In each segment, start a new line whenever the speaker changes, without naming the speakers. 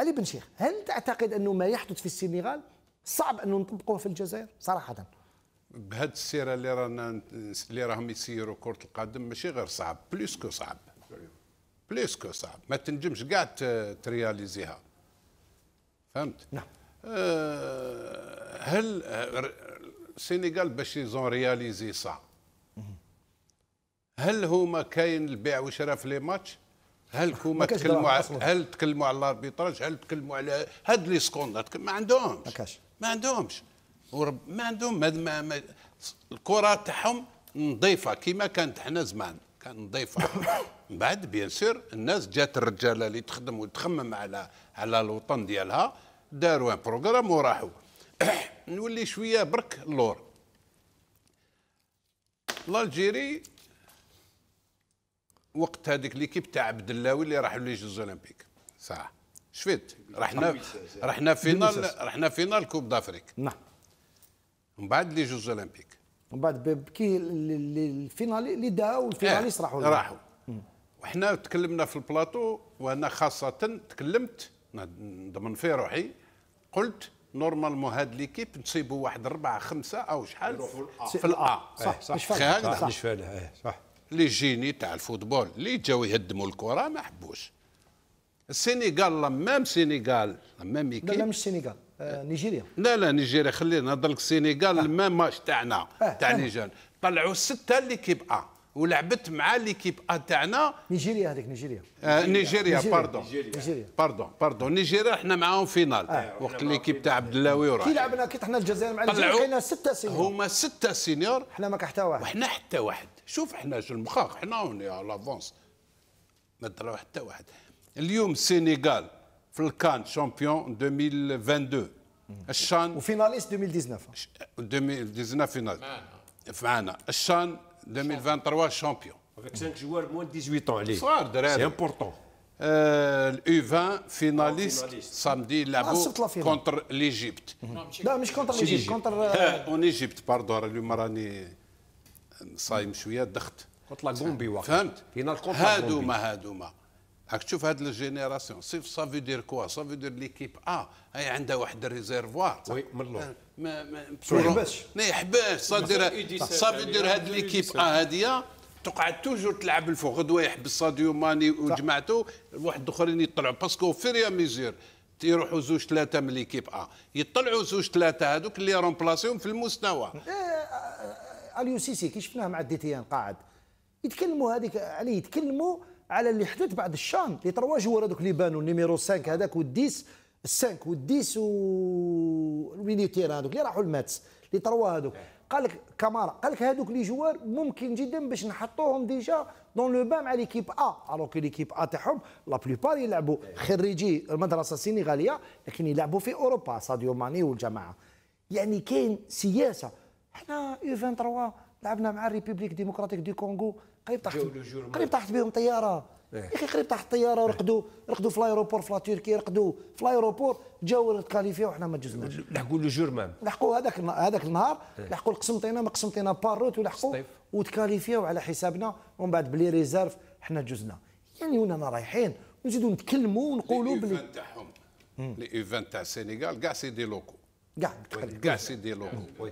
علي بن شيخ هل تعتقد أنه ما يحدث في السنغال صعب أنه نطبقوه في الجزائر
صراحة بهذه السيرة اللي رانا اللي راهم يسيروا كرة القدم ماشي غير صعب كو صعب كو صعب ما تنجمش كاع ترياليزيها فهمت؟ نعم أه هل السنغال باش يزون رياليزي صعب هل هما كاين البيع وشراء في لي ماتش؟ هل كوما تكلموا هل تكلموا على الاربيتراج هل تكلموا على هاد لي سكوندات ما عندهمش ما كاش ما عندهمش ورب ما عندهم ما ما ما الكره تاعهم نظيفه كيما كانت حنا زمان كان نظيفه من بعد بيان سور الناس جات الرجاله اللي تخدم وتخمم على على الوطن ديالها داروا ان بروغرام وراحوا نولي شويه برك اللور الجيري وقت هذيك ليكيب تاع عبد اللاوي اللي راحوا لي اولمبيك صح شفت رحنا رحنا فينال رحنا فينال كوب دافريك نعم من بعد لي جوز اولمبيك
من بعد كي الفينال اللي داو الفيناليست إيه، راحوا راحوا
وحنا تكلمنا في البلاطو وانا خاصه تكلمت نضمن في روحي قلت نورمالمون هاد ليكيب نصيبوا واحد اربعه خمسه او شحال في الا إيه، صح صح مش فالها صح لي جيني تاع الفوتبول اللي جاو يهدموا الكره ما حبوش السنغال لا سينيغال سنغال لا لا مش سنغال آه، نيجيريا لا لا نيجيريا خلينا نهضر لك السينيغال آه. ماتش تاعنا آه، تاع آه. نيجيريا طلعوا سته ليكيب ا ولعبت مع ليكيب ا تاعنا نيجيريا هذيك نيجيريا آه، نيجيريا باردون نيجيريا باردون باردون نيجيريا احنا معاهم فينال آه. وقت ليكيب تاع عبد اللاوي وراه كي لعبنا كي حنا الجزائر مع الجزائر كاين سته سينيور هما سته سينيور احنا ما حتى واحد وحنا حتى واحد شوف احنا شو المخاخ حنا يا لافونس ما دراو حتى واحد اليوم السينيغال في الكان شامبيون 2022 الشان وفيناليست 2019 2019 فينال معنا الشان 2023 champion. Avec 5 joueurs moins de 18 ans. C'est important. U20 euh, finaliste, samedi ah, la contre l'Égypte. Non, pas contre l'Égypte, euh, euh, en Égypte pardon اليوم راني صايم شويه دخت contre la Gambie فهمت فينال contre hadouma. راك تشوف هاد الجينيراسيون سيف سا فو دير كوا سا دير ليكيب ا هي عندها واحد الريزيرفوار وي من اللور ما ما يحبسش ما يحبسش سا دير سا دير هاد ليكيب ا هاديه تقعد توجور تلعب الفوق غدوه يحبس ساديو ماني وجماعته واحد اخرين يطلعوا باسكو فيريا ميزير يروحوا زوج ثلاثه من ليكيب ا يطلعوا زوج ثلاثه هذوك اللي رومبلاسيهم في المستوى
اليو سيسي كي شفناه مع الدي تي ان قاعد يتكلموا هذيك عليه يتكلموا على اللي حدث بعد الشان لي تروا جوار هذوك اللي بانوا النيميرو 5 هذاك والديس السانك والديس والميليتير هذوك اللي راحوا الماتس لي تروا هذوك قال لك كامارا قال لك هذوك لي جوار ممكن جدا باش نحطوهم ديجا دون لو با مع ليكيب ا الوغ كو ليكيب ا تاعهم لا بليبار يلعبوا خريجي المدرسه السنغاليه لكن يلعبوا في اوروبا ساديو ماني والجماعه يعني كاين سياسه حنا يو 23 لعبنا مع الريبوبليك ديمقراطيك دي كونغو قريب طاحت قريب طاحت بهم طياره إيه. يا اخي قريب طاحت طياره ورقدوا رقدوا في الايروبور في لا تركي رقدوا في الايروبور جاو الكاليفيا وحنا ما جزناش لحقوا لو جور مام لحقوا هذاك هذاك النهار إيه. لحقوا القسمطينا ما قسمطينا باروت ولحقوا وتكاليفيا على حسابنا ومن بعد بلي ريزيرف حنا جزنا يعني ونا رايحين ونزيدوا نتكلموا ونقولوا بلي تاعهم
لي ايفان تاع السينيغال كاع سي دي لوكو كاع كاع سي دي لوكو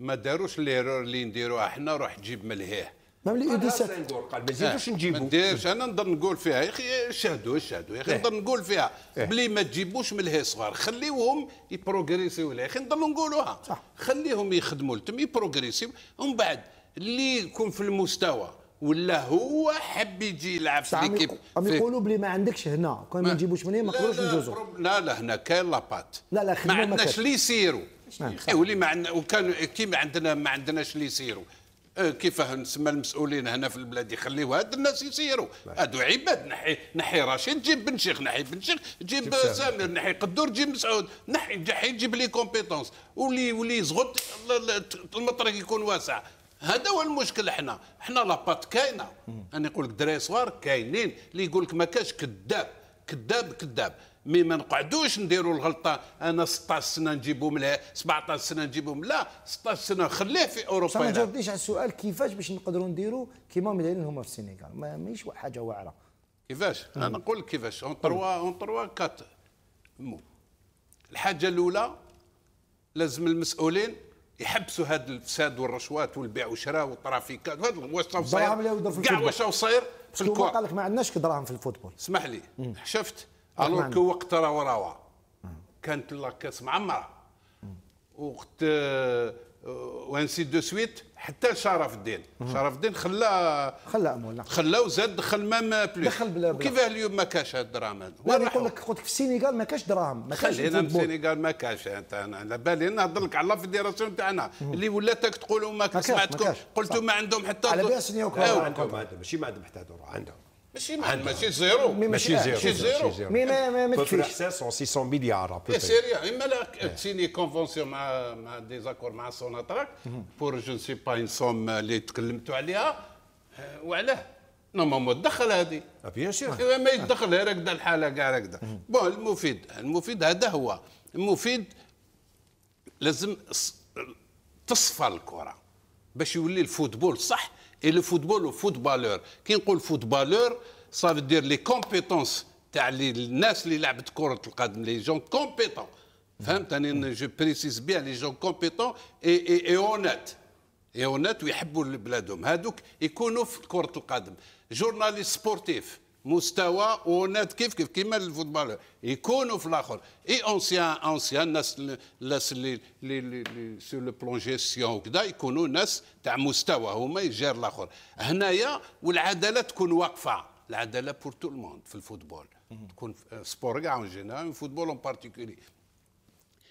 ما داروش ليرور اللي نديروها حنا روح تجيب ملهيه مام ايديسات قال ما نزيدوش آه. نجيبو ما نديرش انا نضل نقول فيها يا اخي شاهدوا شاهدوا يا اخي إيه. نضل نقول فيها إيه. بلي ما تجيبوش من الهي صغار خليوهم يبروغريسيو يا اخي نضل نقولوها خليهم يخدموا لتم يبروغريسيو ومن بعد اللي يكون في المستوى ولا هو حب يجي يلعب في ليكيب عم يقولوا
بلي ما عندكش هنا كان ما نجيبوش من هنا ما نقدروش نجوزو
لا لا هنا كاين لاباط لا لا ما عندناش اللي يسيروا يولي ما عندنا وكان كيما عندنا ما عندناش لي يسيروا إيه، كيفاه نسمى المسؤولين هنا في البلاد يخليوا هاد الناس يسيروا نعم. هادو عباد نحي نحي رشيد جيب بن شيخ نحي بن شيخ جيب سامر نحي قدور جيب مسعود نحي نحي جيب لي كومبيتونس ولي ولي زغط المطرق يكون واسع هذا هو المشكل احنا احنا لاباط كاينه انا نقول لك دراري صغار كاينين اللي يقول لك ما كاش كذاب كذاب كذاب مي ما نقعدوش نديروا الغلطه انا 16 سنه نجيبو من 17 سنه نجيبو لا 16 سنه خليه في اوروبا ما جاوبنيش
على السؤال كيفاش باش نقدروا نديروا كيما ما دايرين هما في السنغال ما ماهيش حاجه واعره
كيفاش انا نقول كيفاش اون تروا اون تروا كات مو الحاجه الاولى لازم المسؤولين يحبسوا هذا الفساد والرشوات والبيع والشراء والترافيكات هذا واش صاير كاع واش صاير في الكره قال لك ما عندناش كدراهم في الفوتبول اسمح لي شفت الوغ كو وقت راه وراوا كانت لاكاس معمره وقت آه، وانسي دو سويت حتى شرف الدين شرف الدين خلا خلا امول خلا وزاد دخل مام بلوس دخل بلا بلا كيفاه اليوم ما كاش هاد الدراهم هذا وانا نقول لك قلت في السينيغال
ما كاش دراهم ما كاش خلينا في السينيغال
ما كاش انت انا على بالي نهضر لك على الفيديراسيون تاعنا اللي ولاتك تقولوا ما سمعتكم قلتوا ما عندهم حتى على بالي سنيوك ما عندهم ماشي ما عندهم حتى دور عندهم ماشي ماشي زيرو ماشي زيرو مي ما ما تكفيش 600 مليار يا سيريا اما لا تسيني كونفونسيون مع مع ديزاكور مع سوناتراك بور جو سي با اون سوم اللي تكلمتوا عليها وعلاه نورمالمون تدخل هذه بيان سيغ ما يدخل هكذا الحاله كاع هكذا بون المفيد المفيد هذا هو المفيد لازم تصفى الكره باش يولي الفوتبول صح Et le football le footballeur. Qui dit footballeur, ça veut dire les compétences. Les gens compétents. Je précise bien, les gens compétents et, et, et honnêtes. Et honnêtes, ils aiment le Donc, Ils connaissent le corps de journaliste sportif. مستوى وناد كيف كيف كيما الفوتبال يكونوا في الاخر اي اونسيان اونسيان ناس ناس اللي اللي سو لو بلون جيستيون وكذا يكونوا ناس تاع مستوى هما يجير الاخر هنايا والعداله تكون واقفه العداله بور تو الموند في الفوتبول تكون سبور كاع اون جينيرال فوتبول اون بارتيكولي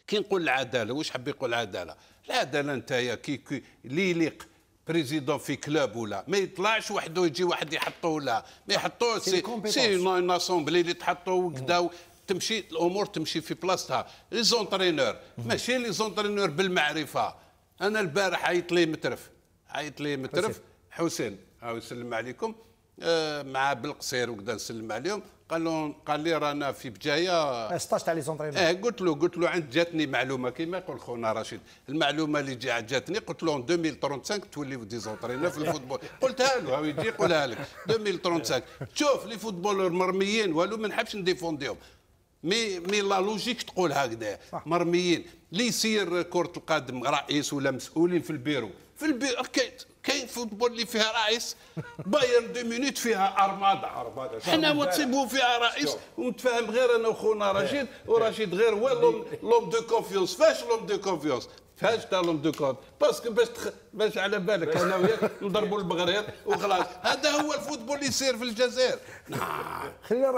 كي نقول العداله واش حاب يقول العداله العداله نتايا كي, كي ليليق بريزيدون في كلوب ولا ما يطلعش وحده يجي واحد يحطه ولا ما يحطوه سي سي اون اسومبلي اللي تحطوا وكذا تمشي الامور تمشي في بلاصتها لي زونترينور ماشي لي زونترينور بالمعرفه انا البارح عيط لي مترف عيط لي مترف حسين ها أه، يسلم عليكم آه، مع بالقصير وكذا نسلم عليهم قال له قال لي رانا في بجايه
16 آه، تاع لي زونترينور اه
قلت له قلت له عند جاتني معلومه كيما يقول خونا رشيد المعلومه اللي جاتني قلت له 2035 توليو دي زونترينور في الفوتبول قلتها له هاو يجي يقولها لك 2035 شوف لي فوتبولور مرميين والو ما نحبش نديفونديهم مي مي لا لوجيك تقول هكذا مرميين اللي يصير كره القدم رئيس ولا مسؤولين في البيرو في البيرو كاين فوتبول اللي فيها رئيس بايرن دو مينوت فيها ارمادا ارمادا حنا وتصيبوا فيها رئيس ونتفاهم غير انا وخونا إيه. رشيد ورشيد غير هو إيه. لوم دو كونفيونس فاش لوم دو كونفيونس فاش تاع لوم دو كونت باسكو باش تخ... باش على بالك انا وياك نضربوا البغرير وخلاص هذا هو الفوتبول اللي يصير في الجزائر خلينا نروح